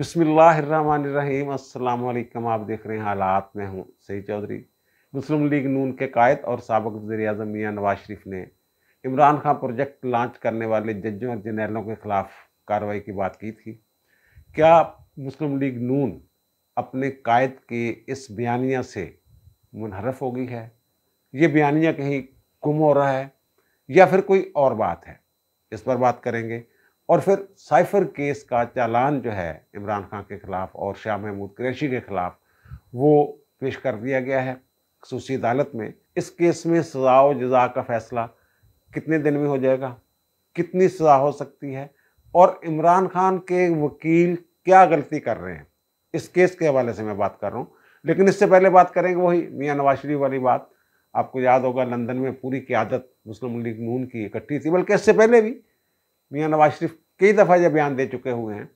अस्सलाम वालेकुम आप देख रहे हैं हालात में हूँ सही चौधरी मुस्लिम लीग नून के कायद और सबक वजी अजम मियाँ नवाज शरीफ ने इमरान खान प्रोजेक्ट लॉन्च करने वाले जजों और जनरलों के ख़िलाफ़ कार्रवाई की बात की थी क्या मुस्लिम लीग नून अपने कायद के इस बयानिया से मुनहरफ हो गई है ये बयानिया कहीं गुम हो रहा है या फिर कोई और बात है इस पर बात करेंगे और फिर साइफर केस का चालान जो है इमरान खान के ख़िलाफ़ और शाह महमूद कुरैशी के ख़िलाफ़ वो पेश कर दिया गया है खसूस अदालत में इस केस में सजा व जजा का फ़ैसला कितने दिन में हो जाएगा कितनी सज़ा हो सकती है और इमरान खान के वकील क्या गलती कर रहे हैं इस केस के हवाले से मैं बात कर रहा हूँ लेकिन इससे पहले बात करेंगे वही मियाँ नवाज शरीफ वाली बात आपको याद होगा लंदन में पूरी क्यादत मुस्लिम लीग नून की इकट्ठी थी बल्कि इससे पहले भी मियाँ नवाज शरीफ कई दफ़ा ये बयान दे चुके हुए हैं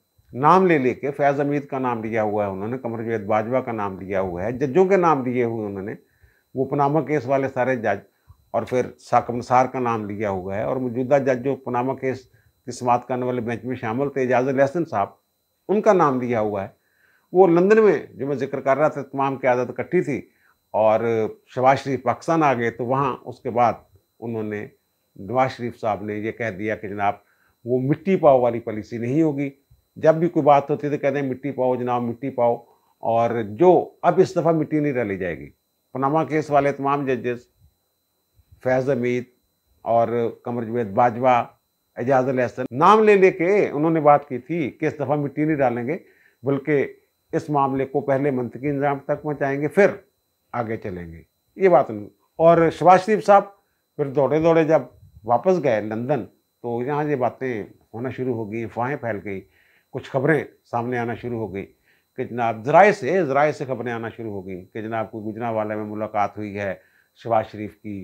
नाम ले लेके फैज़ अमीद का नाम लिया हुआ है उन्होंने कमर जवेद बाजवा का नाम लिया हुआ है जजों के नाम लिए हुए उन्होंने वो पनामा केस वाले सारे जज और फिर साकम निसार का नाम लिया हुआ है और मौजूदा जज जो पनामा केस की समात करने वाले बेंच में शामिल थे एजाज लहसन साहब उनका नाम लिया हुआ है वो लंदन में जो मैं जिक्र कर रहा था तमाम की आदत इकट्ठी थी और शबाज शरीफ पाकिस्तान आ गए तो वहाँ उसके बाद उन्होंने नवाज शरीफ साहब ने ये कह दिया कि जनाब वो मिट्टी पाओ वाली पॉलिसी नहीं होगी जब भी कोई बात होती है तो कहते हैं मिट्टी पाओ जनाब मिट्टी पाओ और जो अब इस दफ़ा मिट्टी नहीं डाली जाएगी पनामा केस वाले तमाम जजेस फैज़ अमीद और कमर जवेद बाजवा एजाज अहसन नाम ले लेके उन्होंने बात की थी कि इस दफ़ा मिट्टी नहीं डालेंगे बल्कि इस मामले को पहले मंत्री इंजाम तक पहुँचाएंगे फिर आगे चलेंगे ये बात नहीं और शबाज शरीफ साहब फिर दौड़े दौड़े जब वापस गए लंदन तो यहाँ ये बातें होना शुरू हो गई अफवाहें फैल गई कुछ खबरें सामने आना शुरू हो गई कि जनाब ज़राए से ज़राए से खबरें आना शुरू हो गई कि जनाब को गुजरा वाले में मुलाकात हुई है शहबाज शरीफ की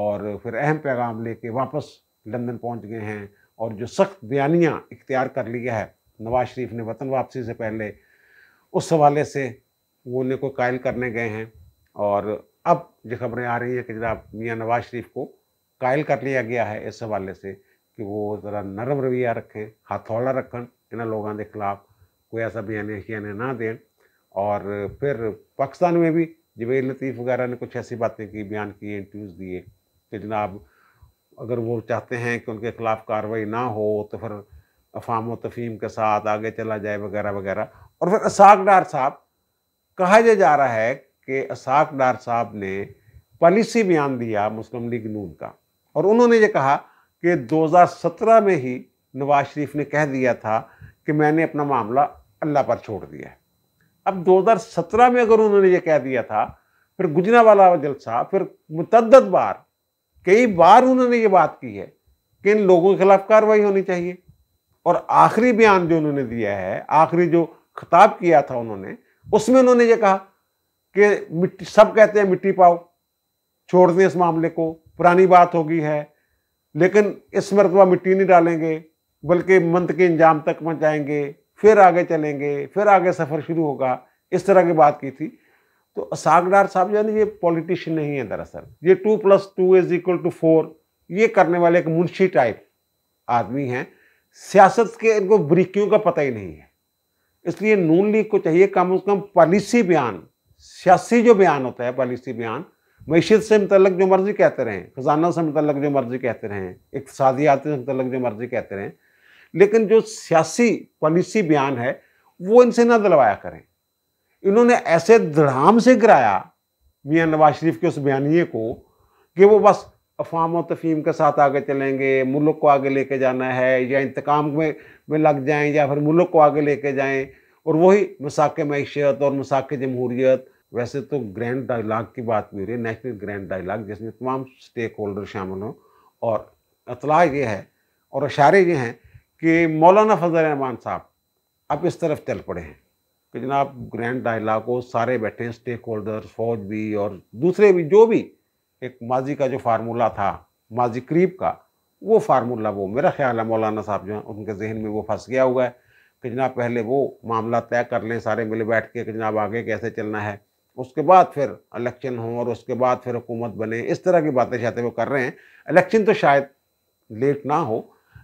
और फिर अहम पैगाम लेके वापस लंदन पहुँच गए हैं और जो सख्त बयानियाँ इख्तियार कर लिया है नवाज शरीफ ने वतन वापसी से पहले उस हवाले से वो उन्हें कोई कायल करने गए हैं और अब जो खबरें आ रही हैं कि जनाब मियाँ नवाज शरीफ को कायल कर लिया गया है इस हवाले से कि वो जरा ਜ਼ਰਾ रवैया रखें हथौला रखन ਰੱਖਣ लोगों के ख़िलाफ़ कोई ऐसा बयान ਬਿਆਨ ना ਦੇਣ और फिर पाकिस्तान में भी जवेद लतीफ़ वगैरह ने कुछ ऐसी बातें की बयान किए इंटरव्यूज़ दिए कि जनाब अगर वो चाहते हैं कि उनके ख़िलाफ़ कार्रवाई ना हो तो फिर अफाम व तफीम के साथ आगे चला जाए वगैरह वगैरह और फिर असाक डार साहब कहा यह जा रहा है कि असाक डार साहब ने पॉलिसी बयान दिया मुस्लिम लीग नून का और उन्होंने ये कहा कि 2017 में ही नवाज शरीफ ने कह दिया था कि मैंने अपना मामला अल्लाह पर छोड़ दिया है अब 2017 में अगर उन्होंने ये कह दिया था फिर गुजरा वाला जलसा फिर मुतद बार कई बार उन्होंने ये बात की है कि इन लोगों के खिलाफ कार्रवाई होनी चाहिए और आखिरी बयान जो उन्होंने दिया है आखिरी जो खिताब किया था उन्होंने उसमें उन्होंने ये कहा कि मिट्टी सब कहते हैं मिट्टी पाओ छोड़ दें इस मामले को पुरानी बात हो गई है लेकिन इस मरतबा मिट्टी नहीं डालेंगे बल्कि मंथ के इंजाम तक पहुँचाएँगे फिर आगे चलेंगे फिर आगे सफ़र शुरू होगा इस तरह की बात की थी तो डार साहब जो ये पॉलिटिशियन नहीं है दरअसल ये two plus two is equal to four ये करने वाले एक मुंशी टाइप आदमी हैं सियासत के इनको बरीकियों का पता ही नहीं है इसलिए नून लीग को चाहिए कम अज़ कम पॉलिसी बयान सियासी जो बयान होता है पॉलिसी बयान मीशत से मतलब जो मर्ज़ी कहते रहें ख़जाना से मतलब जो मर्ज़ी कहते रहें इकतसादियात से मतलब जो मर्ज़ी कहते रहें लेकिन जो सियासी पॉलिसी बयान है वो इनसे ना दिलवाया करें इन्होंने ऐसे धड़ाम से गिराया मियाँ नवाज शरीफ के उस बयानिए को कि वो बस अफाम और तफीम के साथ आगे चलेंगे मुल्क को आगे लेके जाना है या इंतकाम में में लग जाएं या फिर मुल्क को आगे लेके जाएं और वही मसाक मीशत और मसाक जमहूरीत वैसे तो ग्रैंड डायलॉग की बात भी हो रही है नेशनल ग्रैंड डायलॉग जिसमें तमाम स्टेक होल्डर शामिल हों और अतला ये है और इशारे ये हैं कि मौलाना फजल रहमान साहब अब इस तरफ चल पड़े हैं कि जनाब ग्रैंड डायलॉग को सारे बैठे हैं स्टेक होल्डर फौज भी और दूसरे भी जो भी एक माजी का जो फार्मूला था माजी करीब का वो फार्मूला वो मेरा ख्याल है मौलाना साहब जो हैं उनके जहन में वो फंस गया हुआ है कि जनाब पहले वो मामला तय कर लें सारे मिले बैठ के कि जनाब आगे कैसे चलना है उसके बाद फिर इलेक्शन हो और उसके बाद फिर हुकूमत बने इस तरह की बातें चाहते वो कर रहे हैं इलेक्शन तो शायद लेट ना हो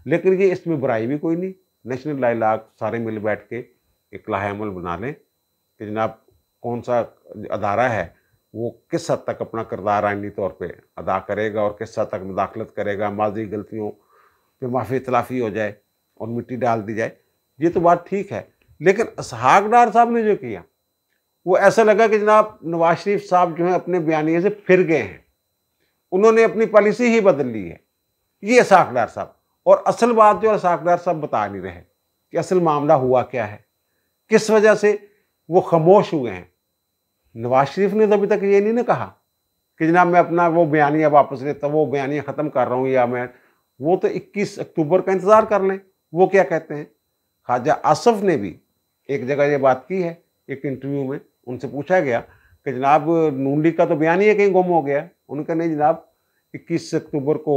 लेकिन ये इसमें बुराई भी कोई नहीं नेशनल डायलाग सारे मिल बैठ के एक लाहेमल बना लें कि जनाब कौन सा अदारा है वो किस हद तक अपना किरदार आइनी तौर पर अदा करेगा और किस हद तक मुदाखलत करेगा माजी गलतियों पर माफ़ी इतलाफ़ी हो जाए और मिट्टी डाल दी जाए ये तो बात ठीक है लेकिन इसहाक डार साहब ने जो किया वो ऐसा लगा कि जनाब नवाज शरीफ साहब जो हैं अपने बयानिए से फिर गए हैं उन्होंने अपनी पॉलिसी ही बदल ली है ये साकडार साहब और असल बात जो है साकडार साहब बता नहीं रहे कि असल मामला हुआ क्या है किस वजह से वो खामोश हुए हैं नवाज शरीफ ने तो अभी तक ये नहीं ना कहा कि जनाब मैं अपना वो बयानिया वापस लेता वो बयानिया ख़त्म कर रहा हूँ या मैं वो तो 21 अक्टूबर का इंतज़ार कर लें वो क्या कहते हैं ख्वाजा आसफ ने भी एक जगह ये बात की है एक इंटरव्यू में उनसे पूछा गया कि जनाब नून लीग का तो बयान ही है कहीं गुम हो गया उनका नहीं जनाब इक्कीस अक्टूबर को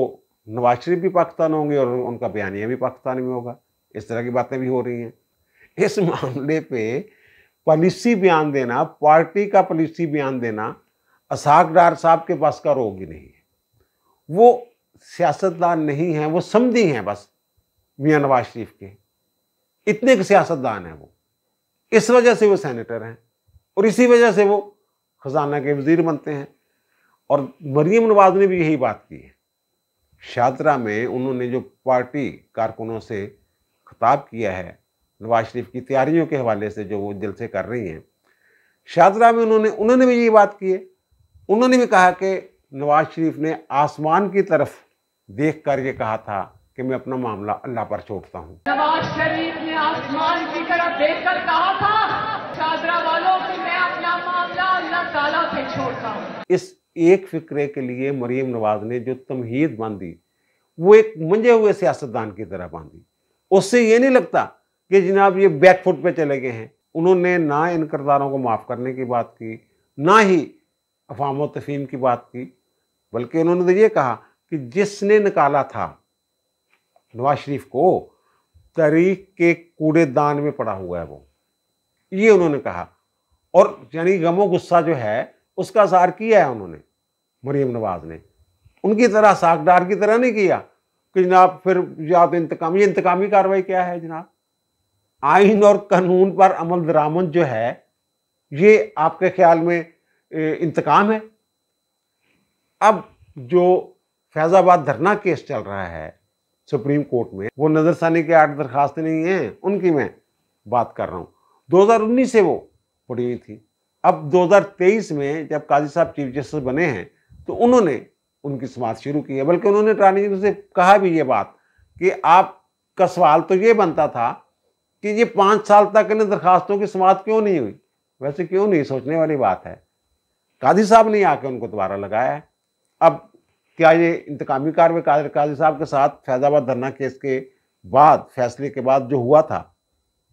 नवाज शरीफ भी पाकिस्तान होंगे और उनका बयानिया भी पाकिस्तान में होगा इस तरह की बातें भी हो रही हैं इस मामले पे पॉलिसी बयान देना पार्टी का पॉलिसी बयान देना असाक डार साहब के पास का रोग ही नहीं है वो सियासतदान नहीं है वो समझी हैं बस मियाँ नवाज शरीफ के इतने के सियासतदान हैं वो इस वजह से वो सेनेटर हैं और इसी वजह से वो खजाना के वजीर बनते हैं और मरियम नवाज ने भी यही बात की है शादरा में उन्होंने जो पार्टी कारकुनों से खताब किया है नवाज शरीफ की तैयारियों के हवाले से जो वो जलसे कर रही हैं शादरा में उन्होंने उन्होंने भी यही बात की है उन्होंने भी कहा कि नवाज शरीफ ने आसमान की तरफ देख कर ये कहा था कि मैं अपना मामला अल्लाह पर छोड़ता हूँ नवाज शरीफ ने आसमान की तरफ देख कर कहा था शादरा वालों इस एक फिक्रे के लिए मरीम नवाज ने जो तमहीद बांधी वो एक मंजे हुए सियासतदान की तरह बांधी उससे ये नहीं लगता कि जनाब ये बैकफुट पे चले गए हैं उन्होंने ना इन करदारों को माफ़ करने की बात की ना ही अफाम तफीम की बात की बल्कि उन्होंने तो ये कहा कि जिसने निकाला था नवाज शरीफ को तारीख के कूड़ेदान में पड़ा हुआ है वो ये उन्होंने कहा और यानी गमो गुस्सा जो है उसका सार किया है उन्होंने मरीम नवाज ने उनकी तरह साकदार की तरह नहीं किया कि जनाब फिर या तो इंतकाम ये इंतकामी कार्रवाई क्या है जनाब आइन और कानून पर अमल दरामद जो है ये आपके ख्याल में इंतकाम है अब जो फैज़ाबाद धरना केस चल रहा है सुप्रीम कोर्ट में वो नज़रसानी के आठ दरखास्त नहीं हैं उनकी मैं बात कर रहा हूँ 2019 से वो पड़ी हुई थी अब 2023 में जब काजी साहब चीफ जस्टिस बने हैं तो उन्होंने उनकी समाज शुरू की है बल्कि उन्होंने रानी जी से कहा भी ये बात कि आपका सवाल तो ये बनता था कि ये पाँच साल तक इन दरखास्तों की समाप्त क्यों नहीं हुई वैसे क्यों नहीं सोचने वाली बात है काजी साहब ने आके उनको दोबारा लगाया अब क्या ये इंतकामी कार्रवाई कादर काजी साहब के साथ फैजाबाद धरना केस के बाद फैसले के बाद जो हुआ था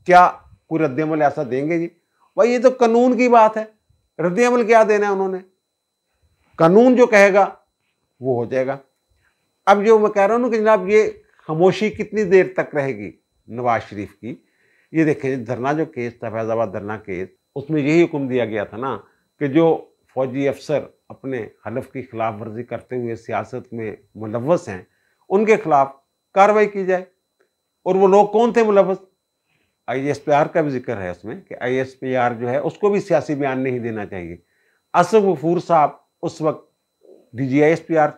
क्या कोई रद्दमल ऐसा देंगे जी भाई ये तो कानून की बात है रद्द अमल क्या देना है उन्होंने कानून जो कहेगा वो हो जाएगा अब जो मैं कह रहा हूँ कि जनाब ये खामोशी कितनी देर तक रहेगी नवाज शरीफ की ये देखें धरना जो केस था फैजाबाद धरना केस उसमें यही हुक्म दिया गया था ना कि जो फौजी अफसर अपने हलफ की खिलाफ वर्जी करते हुए सियासत में मुलवस हैं उनके खिलाफ कार्रवाई की जाए और वो लोग कौन थे मुलवस आई का भी जिक्र है उसमें कि आई जो है उसको भी सियासी बयान नहीं देना चाहिए असफ गफूर साहब उस वक्त डी जी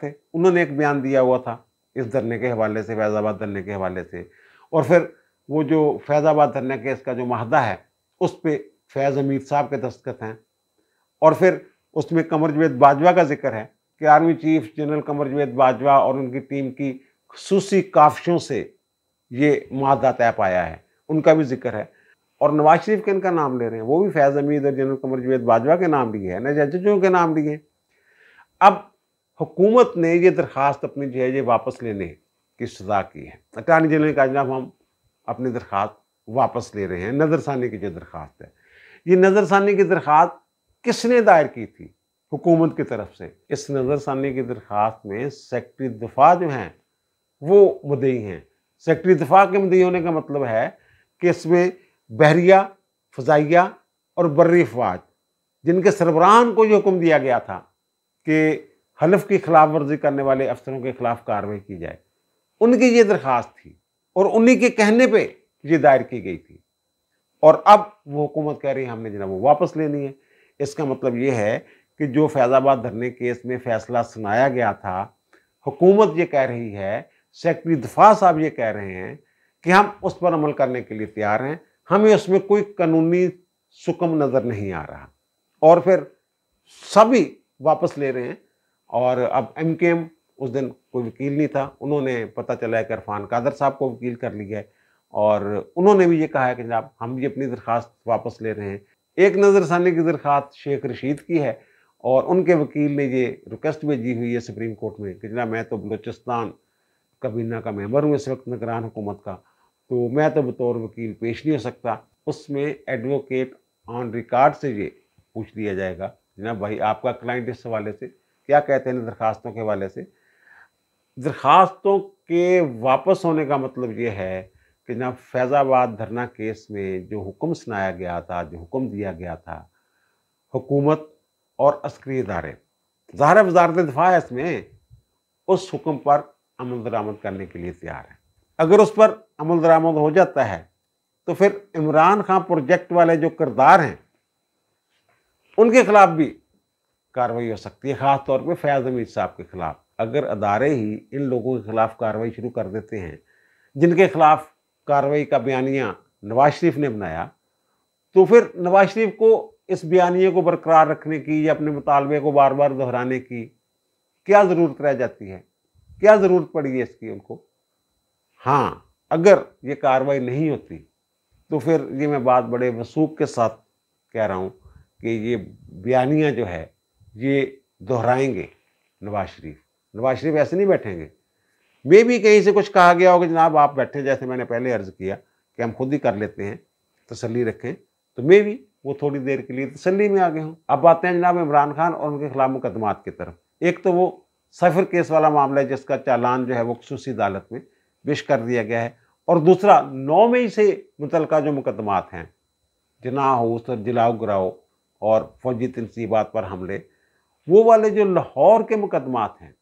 थे उन्होंने एक बयान दिया हुआ था इस धरने के हवाले से फैज़ाबाद धरने के हवाले से और फिर वो जो फैज़ाबाद धरने केस का जो माहदा है उस पर फैज़ अमीर साहब के दस्तखत हैं और फिर उसमें कमर जवेद बाजवा का जिक्र है कि army chief general Qamar Javed Bajwa और उनकी टीम की खसूसी काफिशों से ये माहदा तय पाया है उनका भी जिक्र है और नवाज शरीफ के इनका नाम ले रहे हैं वो भी फैज़ अमीद और जनरल कमर जवेद बाजवा के नाम लिए हैं नजू के नाम लिए अब हुकूमत ने ये दरख्वास्त अपनी जो है ये वापस लेने की सजा की है अटारनी जनरल का जनाब हम अपनी दरख्वास्त वापस ले रहे हैं नज़रसानी की जो दरख्वास्त है ये नज़रसानी की दरख्वास्त किसने दायर की थी हुकूमत की तरफ से इस नज़रसानी की दरख्वास्त में सेक्रटरी दफा जो हैं वो मदई हैं सेक्रटरी दफा के मदई होने का मतलब है कस्बे बहरिया फ़जाइया और बर्री अफवाज जिनके सरबराहान को ये हुक्म दिया गया था कि हलफ की खिलाफ वर्जी करने वाले अफसरों के खिलाफ कार्रवाई की जाए उनकी ये दरख्वास्त थी और उन्हीं के कहने पे ये दायर की गई थी और अब वो हुकूमत कह रही है हमने जना वो वापस लेनी है इसका मतलब ये है कि जो फैज़ाबाद धरने केस में फैसला सुनाया गया था हुकूमत ये कह रही है सेक्रटरी दफा साहब ये कह रहे हैं कि हम उस पर अमल करने के लिए तैयार हैं हमें उसमें कोई कानूनी सुकम नज़र नहीं आ रहा और फिर सभी वापस ले रहे हैं और अब एम के एम उस दिन कोई वकील नहीं था उन्होंने पता चला है कि इरफान कादर साहब को वकील कर लिया है और उन्होंने भी ये कहा है कि जनाब हम भी अपनी दरख्वास्त वापस ले रहे हैं एक नज़रसानी की दरख्वास्त शेख रशीद की है और उनके वकील ने ये रिक्वेस्ट भेजी हुई है सुप्रीम कोर्ट में कि जनाब मैं तो बलूचिस्तान कबीना का मेम्बर हूँ इस वक्त निगरान हुकूमत का तो मैं तो बतौर वकील पेश नहीं हो सकता उसमें एडवोकेट ऑन रिकॉर्ड से ये पूछ लिया जाएगा जनाब भाई आपका क्लाइंट इस हवाले से क्या कहते हैं दरख्वास्तों के हवाले से दरख्वास्तों के वापस होने का मतलब ये है कि जनाब फैज़ाबाद धरना केस में जो हुक्म सुनाया गया था जो हुक्म दिया गया था हुकूमत और अस्करी इदारे ज़ाहिर वजारत दिफा है इसमें उस हुक्म पर अमल दरामद करने के लिए तैयार है अगर उस पर अमल दरामद हो जाता है तो फिर इमरान खान प्रोजेक्ट वाले जो किरदार हैं उनके खिलाफ भी कार्रवाई हो सकती है ख़ास तौर पे फयाज अमीर साहब के खिलाफ अगर अदारे ही इन लोगों के खिलाफ कार्रवाई शुरू कर देते हैं जिनके खिलाफ कार्रवाई का बयानिया नवाज शरीफ ने बनाया तो फिर नवाज शरीफ को इस बयानिए को बरकरार रखने की या अपने मुतालबे को बार बार दोहराने की क्या ज़रूरत रह जाती है क्या ज़रूरत पड़ी है इसकी उनको हाँ अगर ये कार्रवाई नहीं होती तो फिर ये मैं बात बड़े वसूख के साथ कह रहा हूँ कि ये बयानियाँ जो है ये दोहराएंगे नवाज शरीफ नवाज शरीफ ऐसे नहीं बैठेंगे मे भी कहीं से कुछ कहा गया हो कि जनाब आप बैठे जैसे मैंने पहले अर्ज़ किया कि हम खुद ही कर लेते हैं तसली रखें तो मे भी वो थोड़ी देर के लिए तसली में आ गए हों अब आते हैं जनाब इमरान खान और उनके खिलाफ मुकदमात की तरफ एक तो वो सफ़र केस वाला मामला है जिसका चालान जो है वो खसूसी अदालत में पेश कर दिया गया है और दूसरा नौ मई से मुतल जो मुकदमात हैं जना हो सर जिलाओ गिराओ और फौजी तनसीबात पर हमले वो वाले जो लाहौर के मुकदमात हैं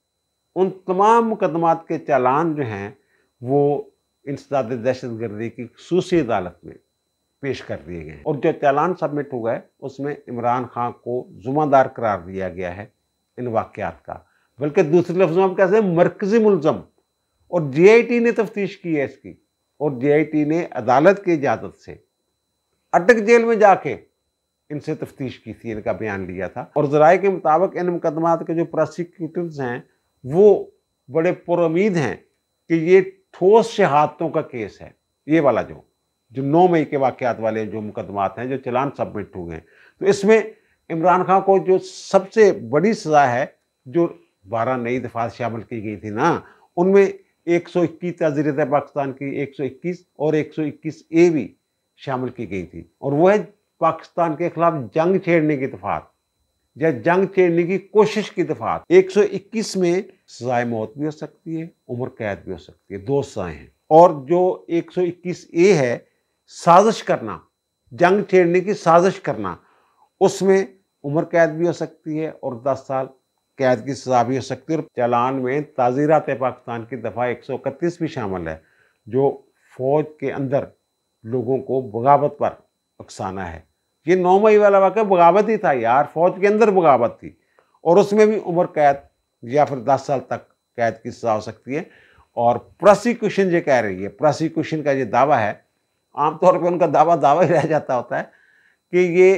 उन तमाम मुकदमात के चालान जो हैं वो इंसदाद गर्दी की खसूस अदालत में पेश कर दिए गए और जो चालान सबमिट हो गए उसमें इमरान खान को जुम्मेदार करार दिया गया है इन वाक़ात का बल्कि दूसरे लफ्जों में कैसे मरकज़ी मुलजम और जीआईटी ने तफ्तीश की है इसकी और जीआईटी ने अदालत की इजाज़त से अटक जेल में जाके इनसे तफ्तीश की थी इनका बयान लिया था और जराए के मुताबिक इन मुकदमा के जो प्रोसिक्यूटर्स हैं वो बड़े पुरीद हैं कि ये ठोस शहादतों का केस है ये वाला जो जो नौ मई के वाक़ात वाले जो मुकदमात हैं जो चलान सबमिट हुए हैं तो इसमें इमरान खान को जो सबसे बड़ी सज़ा है जो बारह नई दफात शामिल की गई थी ना उनमें एक सौ 121 तजरियत पाकिस्तान की एक सौ इक्कीस और एक सौ इक्कीस ए भी शामिल की गई थी और वह पाकिस्तान के खिलाफ जंग छेड़ने की दफात या जंग छेड़ने की कोशिश की दफात एक सौ इक्कीस में सजाए मौत भी हो सकती है उम्र कैद भी हो सकती है दो सजाएं हैं और जो एक सौ इक्कीस ए है साजिश करना जंग छेड़ने की साजिश करना उसमें उम्र कैद भी हो सकती है और दस साल क़ैद की सजा भी हो सकती है और चालान में ताज़ीरात पाकिस्तान की दफ़ा एक सौ इकतीस भी शामिल है जो फ़ौज के अंदर लोगों को बगावत पर उकसाना है ये नौ मई वाला वाक़ बगावत ही था यार फ़ौज के अंदर बगावत थी और उसमें भी उम्र कैद या फिर दस साल तक कैद की सज़ा हो सकती है और प्रोसिक्यूशन जो कह रही है प्रोसिक्यूशन का ये दावा है आमतौर पर उनका दावा दावा ही रह जाता होता है कि ये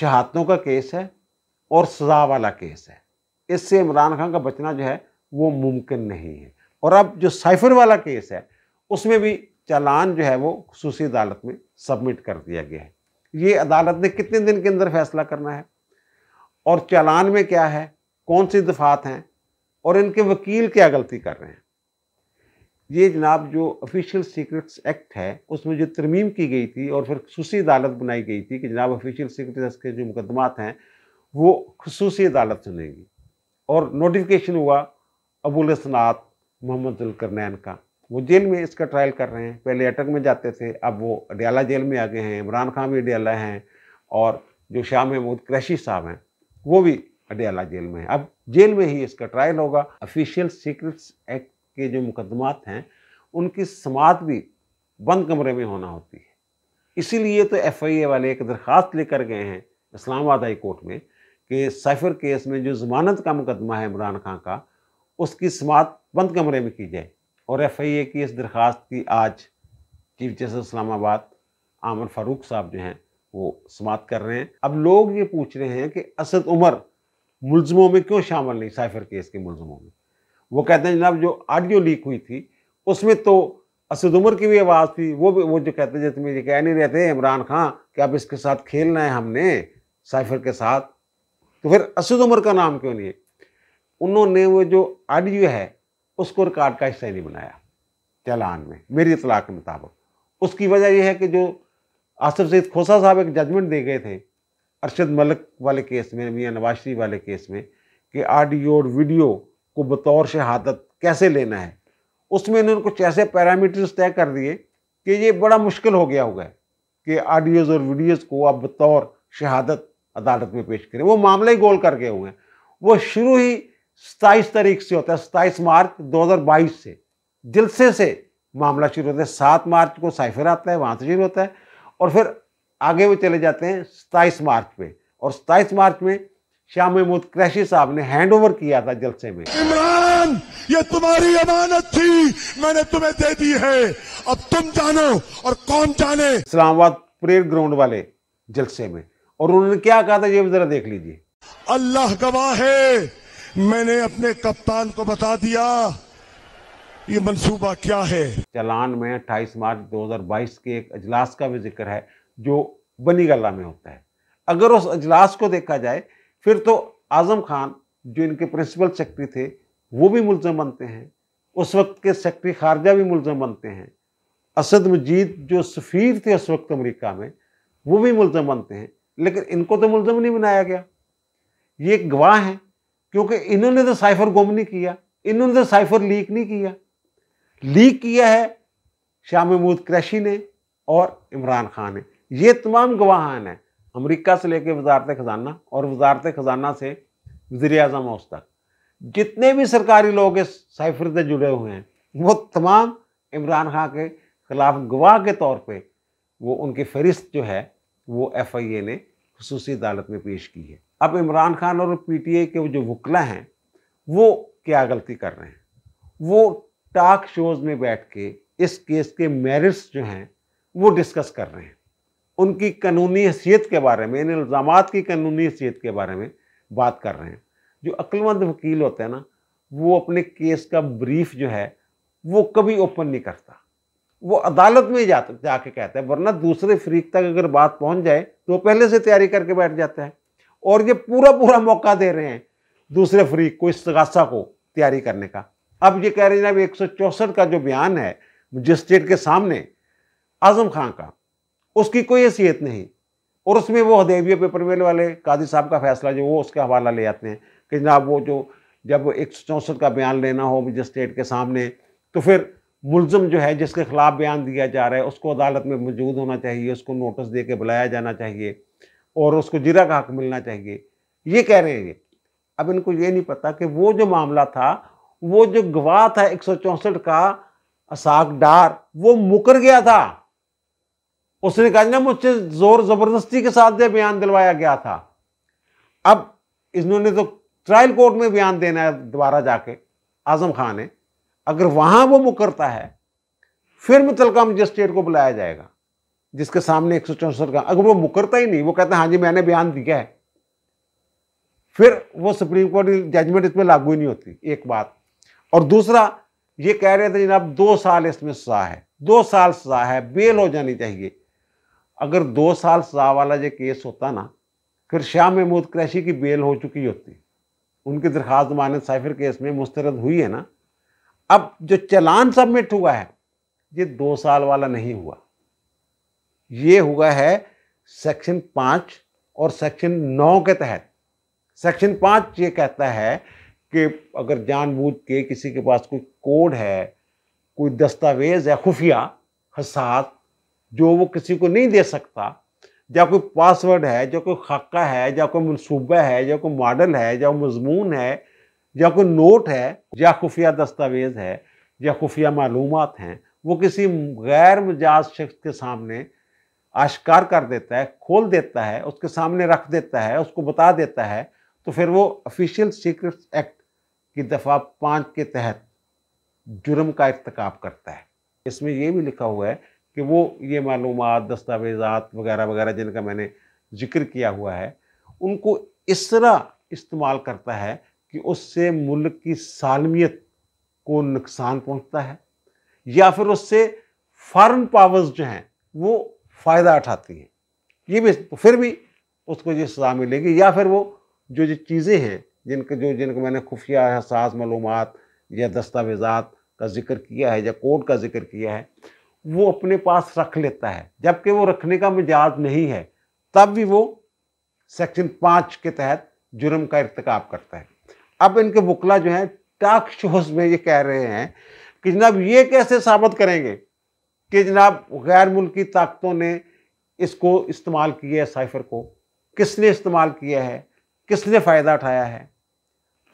शहादतों का केस है और सज़ा वाला केस है इससे इमरान खान का बचना जो है वो मुमकिन नहीं है और अब जो साइफर वाला केस है उसमें भी चालान जो है वो खसूस अदालत में सबमिट कर दिया गया है ये अदालत ने कितने दिन के अंदर फैसला करना है और चालान में क्या है कौन सी दफात हैं और इनके वकील क्या गलती कर रहे हैं ये जनाब जो ऑफिशियल सीक्रेट्स एक्ट है उसमें जो तरमीम की गई थी और फिर खसूसी अदालत बनाई गई थी कि जनाब ऑफिशियल सीक्रेट्स के जो मुकदमात हैं वो खसूसी अदालत सुनेगी और नोटिफिकेशन हुआ अबुल हसनात मोहम्मद जुलकरनैन का वो जेल में इसका ट्रायल कर रहे हैं पहले अटक में जाते थे अब वो अडियाला जेल में आ गए हैं इमरान खान भी अडियाला हैं और जो शाह महमूद क्रैशी साहब हैं वो भी अडियाला जेल में है अब जेल में ही इसका ट्रायल होगा ऑफिशियल सीक्रेट्स एक्ट के जो मुकदमात हैं उनकी समात भी बंद कमरे में होना होती है इसीलिए तो एफ वाले एक दरख्वास्त लेकर गए हैं इस्लामाबाद हाई कोर्ट में कि साइफर केस में जो जमानत का मुकदमा है इमरान खान का उसकी समात बंद कमरे में की जाए और एफ आई ए की इस दरख्वास्त की आज चीफ जस्टिस इस्लामाबाद आमर फारूक साहब जो हैं वो समात कर रहे हैं अब लोग ये पूछ रहे हैं कि असद उमर मुलजमों में क्यों शामिल नहीं साइफर केस के मुलजमों में वो कहते हैं जनाब जो ऑडियो लीक हुई थी उसमें तो असद उमर की भी आवाज़ थी वो भी वो जो कहते हैं जैसे मुझे कह नहीं रहते इमरान खान कि अब इसके साथ खेलना है हमने साइफर के साथ तो फिर असद उमर का नाम क्यों लिए उन्होंने वो जो ऑडियो है उसको रिकॉर्ड का हिस्सा नहीं बनाया चालान में मेरी इतला के मुताबिक उसकी वजह यह है कि जो आसफ सैद खोसा साहब एक जजमेंट दे गए थे अरशद मलिक वाले केस में मियाँ नवाज शरीफ वाले केस में कि ऑडियो और वीडियो को बतौर शहादत कैसे लेना है उसमें इन्होंने कुछ ऐसे पैरामीटर्स तय कर दिए कि ये बड़ा मुश्किल हो गया होगा कि ऑडियोज़ और वीडियोज़ को आप बतौर शहादत अदालत में पेश करें वो मामले ही गोल करके हुए हैं वो शुरू ही सताईस तारीख से होता है सताईस मार्च 2022 से जलसे से मामला शुरू होता है सात मार्च को साइफर आता है वहाँ से शुरू होता है और फिर आगे वो चले जाते हैं सताईस मार्च पे और सताईस मार्च में श्याम महमूद क्रैशी साहब ने हैंड ओवर किया था जलसे में इमरान ये तुम्हारी अमानत थी मैंने तुम्हें दे दी है अब तुम जानो और कौन जाने इस्लामाबाद परेड ग्राउंड वाले जलसे में और उन्होंने क्या कहा था ये भी जरा देख लीजिए अल्लाह गवाह है मैंने अपने कप्तान को बता दिया ये मंसूबा क्या है चलान में 28 मार्च 2022 के एक अजलास का भी जिक्र है जो बनी गला में होता है अगर उस अजलास को देखा जाए फिर तो आजम खान जो इनके प्रिंसिपल सेक्रेटरी थे वो भी मुलजम बनते हैं उस वक्त के सेक्रेटरी खारजा भी मुलजम बनते हैं असद मजीद जो सफ़ीर थे उस वक्त अमरीका में वो भी मुलजम बनते हैं लेकिन इनको तो मुलजम नहीं बनाया गया ये गवाह हैं क्योंकि इन्होंने तो साइफर गुम नहीं किया इन्होंने तो साइफर लीक नहीं किया लीक किया है शाह महमूद क्रैशी ने और इमरान खान ने ये तमाम गवाहान हैं अमरीका से लेकर वजारत ख़जाना और वजारत ख़जाना से वजीर अजम हाउस तक जितने भी सरकारी लोग इस साइफर से जुड़े हुए हैं वो तमाम इमरान खान के ख़िलाफ़ गवाह के तौर पे वो उनकी फहरिस्त जो है वो एफ आई ए ने खूस अदालत में पेश की है अब इमरान खान और पी टी आई के जो वकला हैं वो क्या गलती कर रहे हैं वो टाक शोज़ में बैठ के इस केस के मेरिट्स जो हैं वो डिस्कस कर रहे हैं उनकी कानूनी हैसियत के बारे में इन इल्ज़ाम की कानूनी हैसियत के बारे में बात कर रहे हैं जो अक्लमंद वकील होते हैं ना वो अपने केस का ब्रीफ जो है वो कभी ओपन नहीं करता वो अदालत में जाते जाके कहते हैं वरना दूसरे फरीक तक अगर बात पहुंच जाए तो वो पहले से तैयारी करके बैठ जाते हैं और ये पूरा पूरा मौका दे रहे हैं दूसरे फरीक को इस तगासा को तैयारी करने का अब ये कह रहे हैं अब एक का जो बयान है मजिस्ट्रेट के सामने आजम खां का उसकी कोई हैसियत नहीं और उसमें वो हदेविया पेपर मिल वाले काजी साहब का फैसला जो वो उसका हवाला ले आते हैं कि जनाब वो जो जब एक का बयान लेना हो मजिस्ट्रेट के सामने तो फिर मुलम जो है जिसके ख़िलाफ़ बयान दिया जा रहा है उसको अदालत में मौजूद होना चाहिए उसको नोटिस दे के बुलाया जाना चाहिए और उसको जिरा का हक मिलना चाहिए ये कह रहे हैं ये अब इनको ये नहीं पता कि वो जो मामला था वो जो गवाह था एक का असाक डार वो मुकर गया था उसने कहा ना मुझसे जोर ज़बरदस्ती के साथ ये बयान दिलवाया गया था अब इन्होंने तो ट्रायल कोर्ट में बयान देना है दोबारा जाके आजम खान है अगर वहां वो मुकरता है फिर मुतलका मजिस्ट्रेट को बुलाया जाएगा जिसके सामने एक सौ चौसठ का अगर वो मुकरता ही नहीं वो कहता है हाँ जी मैंने बयान दिया है फिर वो सुप्रीम कोर्ट जजमेंट इसमें लागू ही नहीं होती एक बात और दूसरा ये कह रहे थे जनाब दो साल इसमें सजा है दो साल सजा है बेल हो जानी चाहिए अगर दो साल सजा वाला जो केस होता ना फिर शाह महमूद क्रैशी की बेल हो चुकी होती उनकी दरख्वास्त मान साइफर केस में मुस्तरद हुई है ना अब जो चलान सबमिट हुआ है ये दो साल वाला नहीं हुआ ये हुआ है सेक्शन पाँच और सेक्शन नौ के तहत सेक्शन पाँच ये कहता है कि अगर जानबूझ के किसी के पास कोई कोड है कोई दस्तावेज़ है खुफिया हसात जो वो किसी को नहीं दे सकता या कोई पासवर्ड है या कोई खाका है या कोई मनसूबा है या कोई मॉडल है या मजमून है या कोई नोट है या खुफिया दस्तावेज है या खुफिया मालूम हैं वो किसी गैर मजाज शख्स के सामने आश्कार कर देता है खोल देता है उसके सामने रख देता है उसको बता देता है तो फिर वो ऑफिशियल सीक्रेट्स एक्ट की दफ़ा पाँच के तहत जुर्म का इरतकब करता है इसमें यह भी लिखा हुआ है कि वो ये मालूम दस्तावेजात वगैरह वगैरह जिनका मैंने जिक्र किया हुआ है उनको इस तरह इस्तेमाल करता है कि उससे मुल्क की सालमियत को नुकसान पहुंचता है या फिर उससे फॉरेन पावर्स जो हैं वो फ़ायदा उठाती हैं ये भी फिर भी उसको ये सज़ा मिलेगी या फिर वो जो जो चीज़ें हैं जिनके जो जिनको मैंने खुफिया एहसास मालूम या दस्तावेज़ा का जिक्र किया है या कोर्ट का जिक्र किया है वो अपने पास रख लेता है जबकि वो रखने का मिजाज नहीं है तब भी वो सेक्शन पाँच के तहत जुर्म का इरतकाब करता है अब इनके बुकला जो है टाक शोज में ये कह रहे हैं कि जनाब ये कैसे साबित करेंगे कि जनाब गैर मुल्की ताकतों ने इसको इस्तेमाल किया है साइफर को किसने इस्तेमाल किया है किसने फ़ायदा उठाया है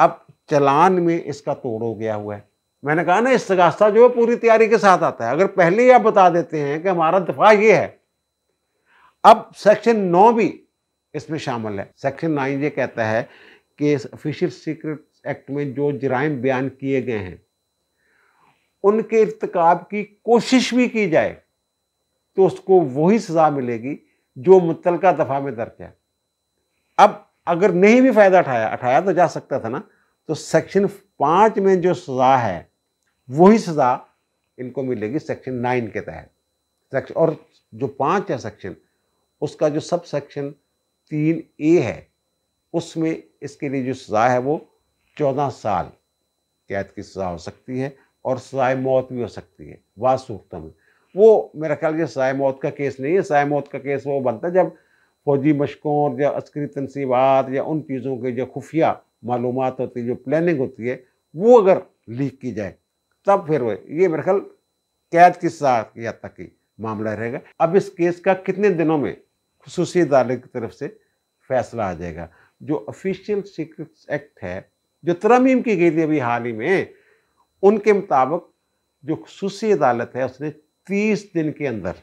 अब चलान में इसका तोड़ हो गया हुआ है मैंने कहा ना इस सगास्ता जो है पूरी तैयारी के साथ आता है अगर पहले ही आप बता देते हैं कि हमारा दफा ये है अब सेक्शन नौ भी इसमें शामिल है सेक्शन नाइन ये कहता है के ऑफिशियल सीक्रेट एक्ट में जो जराइम बयान किए गए हैं उनके इरतकब की कोशिश भी की जाए तो उसको वही सज़ा मिलेगी जो मुतल दफ़ा में दर्ज है अब अगर नहीं भी फ़ायदा उठाया उठाया तो जा सकता था ना तो सेक्शन पाँच में जो सज़ा है वही सज़ा इनको मिलेगी सेक्शन नाइन के तहत सेक्शन और जो पाँच है सेक्शन उसका जो सब सेक्शन तीन ए है उसमें इसके लिए जो सज़ा है वो चौदह साल कैद की सज़ा हो सकती है और सजाए मौत भी हो सकती है वासूखता में वो मेरा ख्याल ये सजाए मौत का केस नहीं है सजाए मौत का केस वो बनता है जब फौजी मशकों और या अस्करी तनसीबात या उन चीज़ों के जो खुफिया मालूम होती है जो प्लानिंग होती है वो अगर लीक की जाए तब फिर वो ये मेरा ख्याल कैद की सजा की हद तक ही मामला रहेगा अब इस केस का कितने दिनों में खसूसी अदालत की तरफ से फैसला आ जाएगा जो ऑफिशियल सीक्रेट्स एक्ट है जो तरमीम की गई थी अभी हाल ही में उनके मुताबिक जो खसूसी अदालत है उसने तीस दिन के अंदर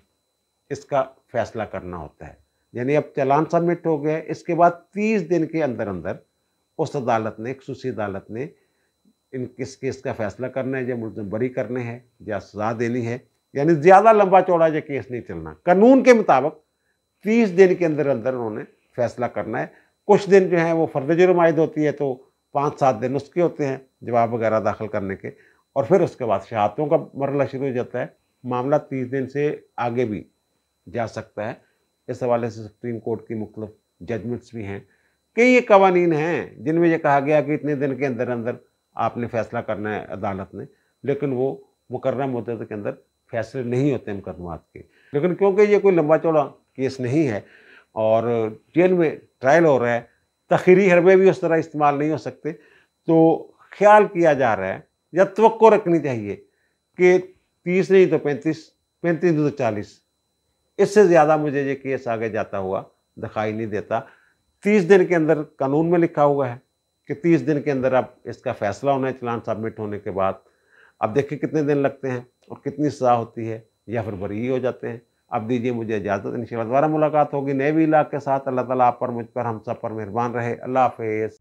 इसका फैसला करना होता है यानी अब चलान सबमिट हो गया इसके बाद तीस दिन के अंदर अंदर उस अदालत ने खसूसी अदालत ने इन किस केस का फैसला करना है या मुलम बरी करने हैं या सजा देनी है यानी ज़्यादा लंबा चौड़ा यह केस नहीं चलना कानून के मुताबिक तीस दिन के अंदर अंदर उन्होंने फैसला करना है कुछ दिन जो है वो फर्द जुर्म आयद होती है तो पाँच सात दिन उसके होते हैं जवाब वगैरह दाखिल करने के और फिर उसके बाद शहादतों का मरला शुरू हो जाता है मामला तीस दिन से आगे भी जा सकता है इस हवाले से सुप्रीम कोर्ट की मुख्तफ जजमेंट्स भी हैं कई ये कवानी हैं जिनमें यह कहा गया कि इतने दिन के अंदर अंदर आपने फैसला करना है अदालत ने लेकिन वो मुकर्र मदद के अंदर फैसले नहीं होते मुकदमात के लेकिन क्योंकि ये कोई लंबा चौड़ा केस नहीं है और जेल में ट्रायल हो रहा है तखीरी हरबे भी उस तरह इस्तेमाल नहीं हो सकते तो ख्याल किया जा रहा है या तो रखनी चाहिए कि तीस नहीं तो पैंतीस पैंतीस नहीं तो चालीस इससे ज़्यादा मुझे ये केस आगे जाता हुआ दिखाई नहीं देता तीस दिन के अंदर कानून में लिखा हुआ है कि तीस दिन के अंदर अब इसका फैसला होना है चलान सबमिट होने के बाद अब देखिए कितने दिन लगते हैं और कितनी सजा होती है या फिर बरी हो जाते हैं अब दीजिए मुझे इजाज़त इन दोबारा मुलाकात होगी नए भी इलाक के साथ अल्लाह ताला आप पर मुझ पर हम सब पर मेहरबान रहे अल्लाह हाफिज़